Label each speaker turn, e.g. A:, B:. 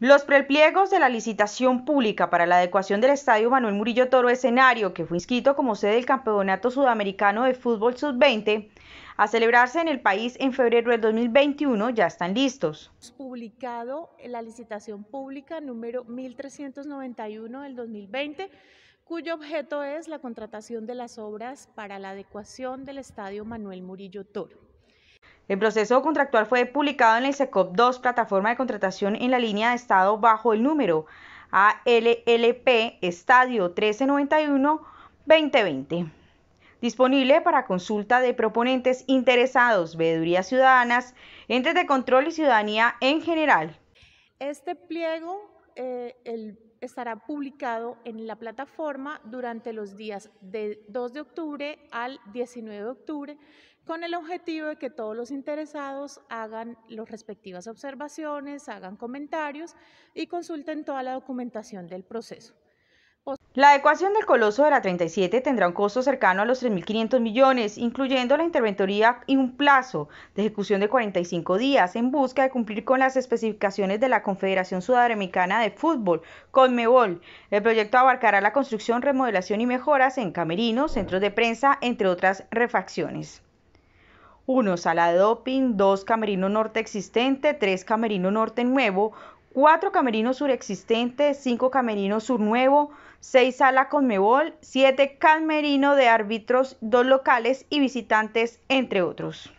A: Los prepliegos de la licitación pública para la adecuación del Estadio Manuel Murillo Toro escenario, que fue inscrito como sede del Campeonato Sudamericano de Fútbol Sub-20, a celebrarse en el país en febrero del 2021, ya están listos.
B: Publicado la licitación pública número 1391 del 2020, cuyo objeto es la contratación de las obras para la adecuación del Estadio Manuel Murillo Toro.
A: El proceso contractual fue publicado en el SECOP 2, plataforma de contratación en la línea de Estado bajo el número ALLP Estadio 1391-2020. Disponible para consulta de proponentes interesados, veedurías ciudadanas, entes de control y ciudadanía en general.
B: Este pliego, eh, el estará publicado en la plataforma durante los días de 2 de octubre al 19 de octubre con el objetivo de que todos los interesados hagan las respectivas observaciones, hagan comentarios y consulten toda la documentación del proceso.
A: La adecuación del coloso de la 37 tendrá un costo cercano a los 3.500 millones, incluyendo la interventoría y un plazo de ejecución de 45 días en busca de cumplir con las especificaciones de la Confederación Sudamericana de Fútbol, CONMEBOL. El proyecto abarcará la construcción, remodelación y mejoras en camerinos, centros de prensa, entre otras refacciones. 1. Sala de doping, 2. Camerino Norte existente, 3. Camerino Norte nuevo, Cuatro camerinos surexistentes, 5 camerinos sur nuevo, 6 sala conmebol, 7 camerino de árbitros, 2 locales y visitantes, entre otros.